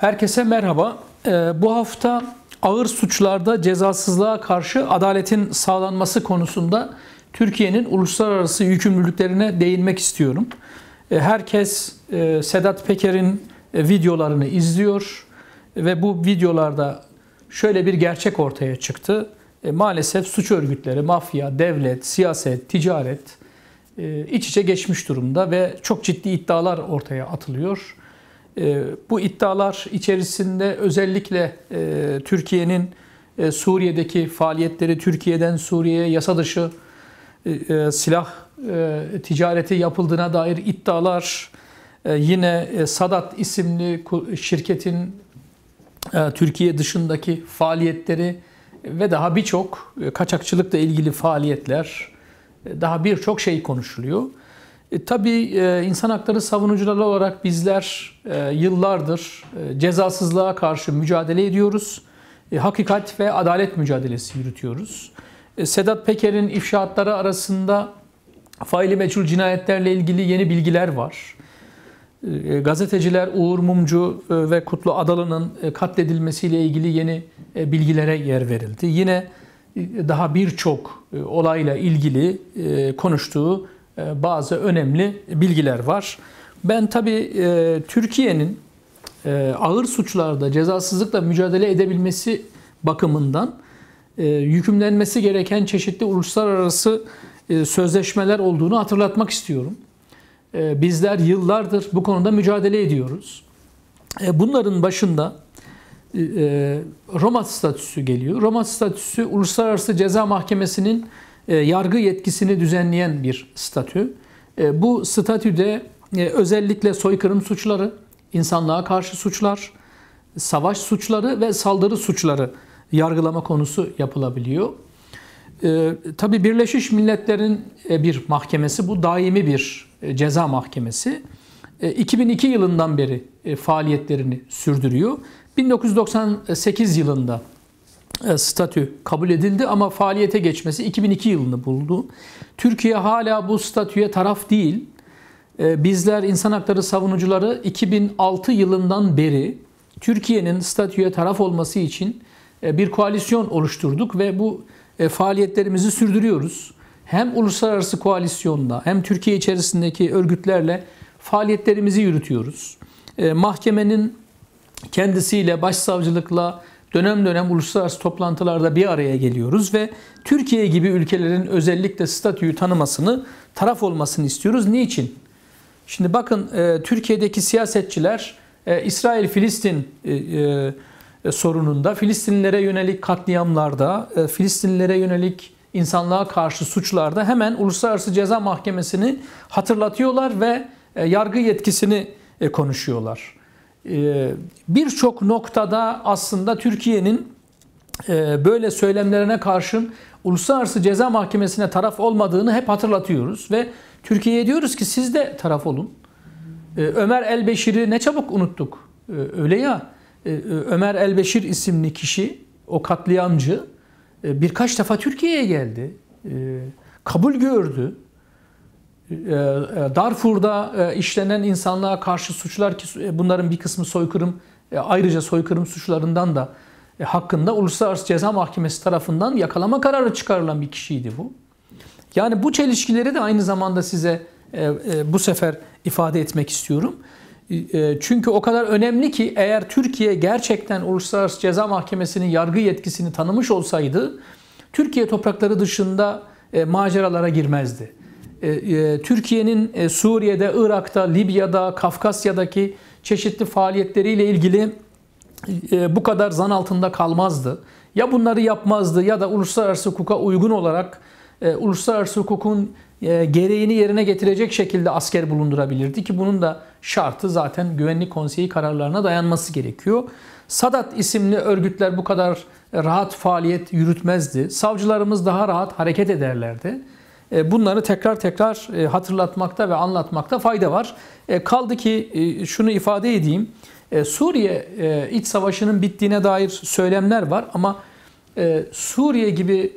Herkese merhaba. Ee, bu hafta ağır suçlarda cezasızlığa karşı adaletin sağlanması konusunda Türkiye'nin uluslararası yükümlülüklerine değinmek istiyorum. Ee, herkes e, Sedat Peker'in e, videolarını izliyor ve bu videolarda şöyle bir gerçek ortaya çıktı. E, maalesef suç örgütleri, mafya, devlet, siyaset, ticaret iç içe geçmiş durumda ve çok ciddi iddialar ortaya atılıyor ee, bu iddialar içerisinde özellikle e, Türkiye'nin e, Suriye'deki faaliyetleri, Türkiye'den Suriye'ye yasa dışı e, silah ticareti yapıldığına dair iddialar, yine Sadat isimli şirketin Türkiye dışındaki faaliyetleri ve daha birçok kaçakçılıkla ilgili faaliyetler, daha birçok şey konuşuluyor. E, tabii e, insan hakları savunucuları olarak bizler e, yıllardır e, cezasızlığa karşı mücadele ediyoruz. E, hakikat ve adalet mücadelesi yürütüyoruz. E, Sedat Peker'in ifşaatları arasında faili meçhul cinayetlerle ilgili yeni bilgiler var. E, e gazeteciler Uğur Mumcu e, ve Kutlu Adalı'nın e, katledilmesiyle ilgili yeni e, bilgilere yer verildi. Yine e, daha birçok e, olayla ilgili e, konuştuğu ee, bazı önemli bilgiler var. Ben tabii e, Türkiye'nin e, ağır suçlarda cezasızlıkla mücadele edebilmesi bakımından e, yükümlenmesi gereken çeşitli uluslararası sözleşmeler olduğunu hatırlatmak istiyorum. Bizler yıllardır bu konuda mücadele ediyoruz. Bunların başında Roma statüsü geliyor. Roma statüsü Uluslararası Ceza Mahkemesi'nin e, yargı yetkisini düzenleyen bir statü. E, bu statüde e, özellikle soykırım suçları, insanlığa karşı suçlar, savaş suçları ve saldırı suçları yargılama konusu yapılabiliyor. Tabi Birleşmiş Milletler'in bir mahkemesi bu daimi bir ceza mahkemesi. 2002 yılından beri faaliyetlerini sürdürüyor. 1998 yılında e, statü kabul edildi ama faaliyete geçmesi 2002 yılını buldu. Türkiye hala bu statüye taraf değil. E, bizler insan hakları savunucuları 2006 yılından beri Türkiye'nin statüye taraf olması için e, bir koalisyon oluşturduk ve bu faaliyetlerimizi sürdürüyoruz. Hem uluslararası koalisyonda hem Türkiye içerisindeki örgütlerle faaliyetlerimizi yürütüyoruz. Mahkemenin kendisiyle, başsavcılıkla, Dönem dönem uluslararası toplantılarda bir araya geliyoruz ve Türkiye gibi ülkelerin özellikle statüyü tanımasını, taraf olmasını istiyoruz. Niçin? Şimdi bakın e, Türkiye'deki siyasetçiler e, İsrail-Filistin e, sorununda, Filistinlilere yönelik katliamlarda, e, Filistinlilere yönelik insanlığa karşı suçlarda hemen Uluslararası Ceza Mahkemesi'ni hatırlatıyorlar ve yargı yetkisini konuşuyorlar. Ee, birçok noktada aslında Türkiye'nin e, böyle söylemlerine karşın Uluslararası Ceza Mahkemesi'ne taraf olmadığını hep hatırlatıyoruz ve Türkiye'ye diyoruz ki siz de taraf olun. Ee, Ömer Elbeşir'i ne çabuk unuttuk. Ee, öyle ya e, e, Ömer Elbeşir isimli kişi o katliamcı birkaç defa Türkiye'ye geldi. Kabul gördü. Ee, e, Darfur'da e, işlenen insanlığa karşı suçlar ki e, bunların bir kısmı soykırım ayrıca soykırım suçlarından da hakkında Uluslararası Ceza Mahkemesi tarafından yakalama kararı çıkarılan bir kişiydi bu. Yani bu çelişkileri de aynı zamanda size bu sefer ifade etmek istiyorum. Çünkü o kadar önemli ki eğer Türkiye gerçekten Uluslararası Ceza Mahkemesi'nin yargı yetkisini tanımış olsaydı Türkiye toprakları dışında maceralara girmezdi. E, e, Türkiye'nin e, Suriye'de, Irak'ta, Libya'da, Kafkasya'daki çeşitli faaliyetleriyle ilgili bu kadar zan altında kalmazdı. Ya bunları yapmazdı ya da uluslararası hukuka uygun olarak uluslararası hukukun gereğini yerine getirecek şekilde asker bulundurabilirdi ki bunun da şartı zaten Güvenlik Konseyi kararlarına dayanması gerekiyor. Sadat isimli örgütler bu kadar rahat faaliyet yürütmezdi. Savcılarımız daha rahat hareket ederlerdi. E, bunları tekrar tekrar e, hatırlatmakta ve anlatmakta fayda var. E, kaldı ki şunu ifade edeyim. Suriye iç savaşının bittiğine dair söylemler var ama Suriye gibi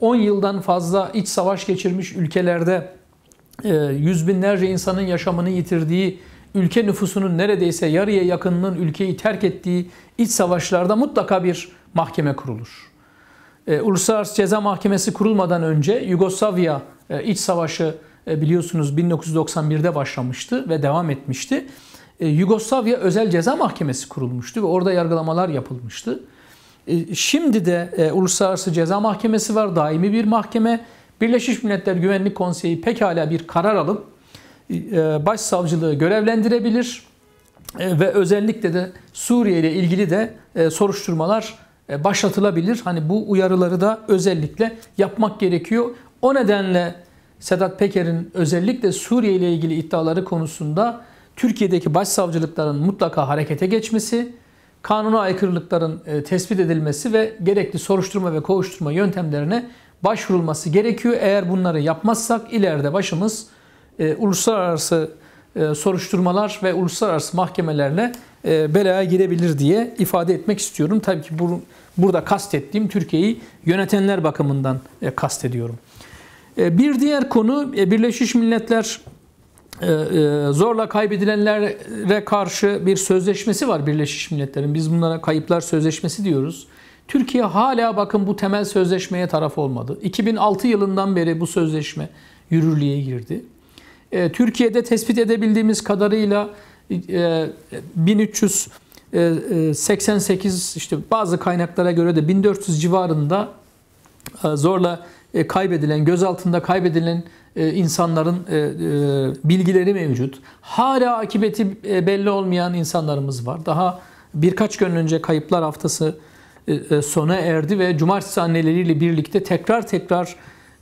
10 yıldan fazla iç savaş geçirmiş ülkelerde yüz binlerce insanın yaşamını yitirdiği, ülke nüfusunun neredeyse yarıya yakınının ülkeyi terk ettiği iç savaşlarda mutlaka bir mahkeme kurulur e, Uluslararası Ceza Mahkemesi kurulmadan önce Yugoslavya e, iç savaşı e, biliyorsunuz 1991'de başlamıştı ve devam etmişti. E, Yugoslavya Özel Ceza Mahkemesi kurulmuştu ve orada yargılamalar yapılmıştı. E, şimdi de e, Uluslararası Ceza Mahkemesi var, daimi bir mahkeme. Birleşmiş Milletler Güvenlik Konseyi pekala bir karar alıp e, başsavcılığı görevlendirebilir e, ve özellikle de Suriye ile ilgili de e, soruşturmalar e, başlatılabilir. Hani bu uyarıları da özellikle yapmak gerekiyor. O nedenle Sedat Peker'in özellikle Suriye ile ilgili iddiaları konusunda Türkiye'deki başsavcılıkların mutlaka harekete geçmesi, kanuna aykırılıkların e, tespit edilmesi ve gerekli soruşturma ve kovuşturma yöntemlerine başvurulması gerekiyor. Eğer bunları yapmazsak ileride başımız e, uluslararası e, soruşturmalar ve uluslararası mahkemelerle e, belaya girebilir diye ifade etmek istiyorum. Tabii ki bu, burada kastettiğim Türkiye'yi yönetenler bakımından e, kastediyorum. E, bir diğer konu Birleşmiş Milletler zorla kaybedilenlere karşı bir sözleşmesi var Birleşmiş Milletler'in. Biz bunlara kayıplar sözleşmesi diyoruz. Türkiye hala bakın bu temel sözleşmeye taraf olmadı. 2006 yılından beri bu sözleşme yürürlüğe girdi. Türkiye'de tespit edebildiğimiz kadarıyla 1388 e, e, işte bazı kaynaklara göre de 1400 civarında e, zorla kaybedilen, gözaltında kaybedilen insanların bilgileri mevcut. Hala akıbeti belli olmayan insanlarımız var. Daha birkaç gün önce kayıplar haftası sona erdi ve cumartesi anneleriyle birlikte tekrar tekrar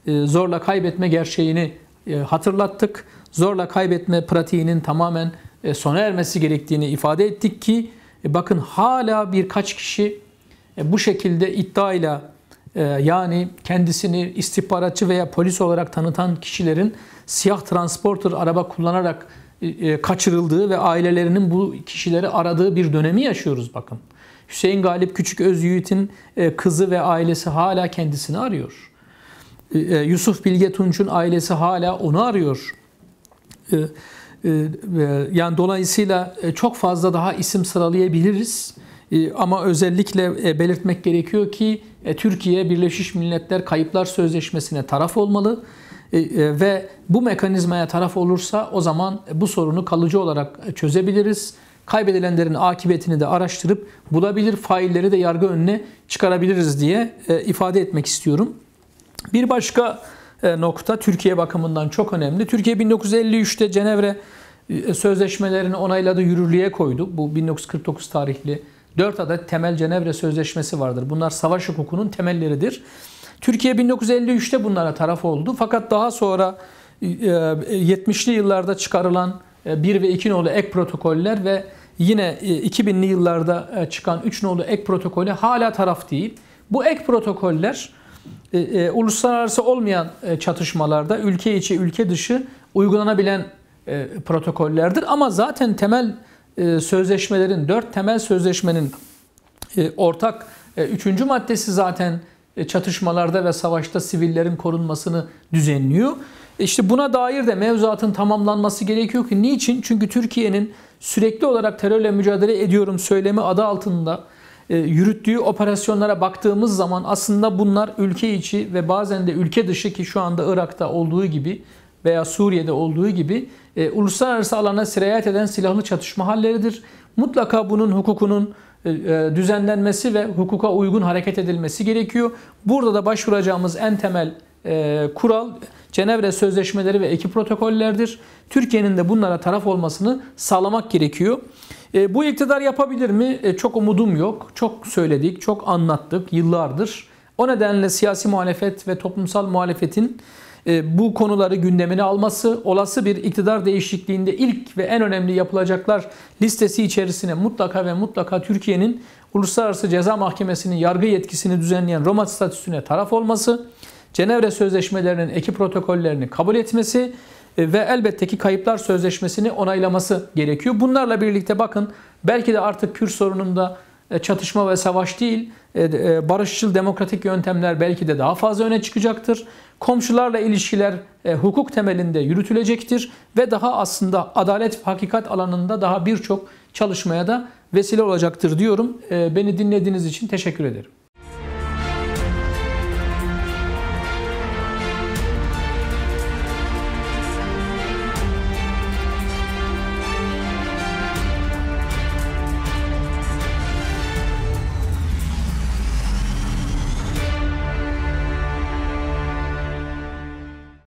zorla kaybetme gerçeğini hatırlattık. Zorla kaybetme pratiğinin tamamen e, sona ermesi gerektiğini ifade ettik ki e, bakın hala birkaç kişi e, bu şekilde iddiayla yani kendisini istihbaratçı veya polis olarak tanıtan kişilerin siyah transporter araba kullanarak kaçırıldığı ve ailelerinin bu kişileri aradığı bir dönemi yaşıyoruz bakın. Hüseyin Galip Küçük Öz kızı ve ailesi hala kendisini arıyor. Yusuf Bilge Tunç'un ailesi hala onu arıyor. Ee, yani dolayısıyla e, çok fazla daha isim sıralayabiliriz. Ee, ama özellikle e, belirtmek gerekiyor ki e, Türkiye Birleşmiş Milletler Kayıplar Sözleşmesi'ne taraf olmalı ee, ve bu mekanizmaya taraf olursa o zaman bu sorunu kalıcı olarak çözebiliriz. Kaybedilenlerin akıbetini de araştırıp bulabilir, failleri de yargı önüne çıkarabiliriz diye ifade etmek istiyorum. Bir başka e, nokta Türkiye bakımından çok önemli. Türkiye 1953'te Cenevre e, sözleşmelerini onayladı, yürürlüğe koydu. Bu 1949 tarihli 4 adet temel Cenevre Sözleşmesi vardır. Bunlar savaş hukukunun temelleridir. Türkiye 1953'te bunlara taraf oldu. Fakat daha sonra 70'li e, yıllarda çıkarılan 1 ve 2 nolu ek protokoller ve yine 2000'li yıllarda çıkan 3 nolu ek protokolü hala taraf değil. Bu ek protokoller e, e, uluslararası olmayan e, çatışmalarda ülke içi ülke dışı uygulanabilen e, protokollerdir. Ama zaten temel e, sözleşmelerin, dört temel sözleşmenin e, ortak e, üçüncü maddesi zaten e, çatışmalarda ve savaşta sivillerin korunmasını düzenliyor. E, işte buna dair de mevzuatın tamamlanması gerekiyor ki niçin? Çünkü Türkiye'nin sürekli olarak terörle mücadele ediyorum söylemi adı altında e, yürüttüğü operasyonlara baktığımız zaman aslında bunlar ülke içi ve bazen de ülke dışı ki şu anda Irak'ta olduğu gibi veya Suriye'de olduğu gibi e, uluslararası alana sirayet eden silahlı çatışma halleridir. Mutlaka bunun hukukunun e, e düzenlenmesi ve hukuka uygun hareket edilmesi gerekiyor. Burada da başvuracağımız en temel e, kural Cenevre Sözleşmeleri ve eki protokollerdir. Türkiye'nin de bunlara taraf olmasını sağlamak gerekiyor. E, bu iktidar yapabilir mi? E, çok umudum yok. Çok söyledik, çok anlattık yıllardır. O nedenle siyasi muhalefet ve toplumsal muhalefetin e, bu konuları gündemine alması, olası bir iktidar değişikliğinde ilk ve en önemli yapılacaklar listesi içerisine mutlaka ve mutlaka Türkiye'nin Uluslararası Ceza Mahkemesi'nin yargı yetkisini düzenleyen Roma statüsüne taraf olması, Cenevre Sözleşmelerinin eki protokollerini kabul etmesi e, ve elbette ki kayıplar sözleşmesini onaylaması gerekiyor. Bunlarla birlikte bakın belki de artık Kürt sorununda e, çatışma ve savaş değil e, barışçıl demokratik yöntemler belki de daha fazla öne çıkacaktır. Komşularla ilişkiler hukuk temelinde yürütülecektir ve daha aslında adalet hakikat alanında daha birçok çalışmaya da vesile olacaktır diyorum. Beni dinlediğiniz için teşekkür ederim.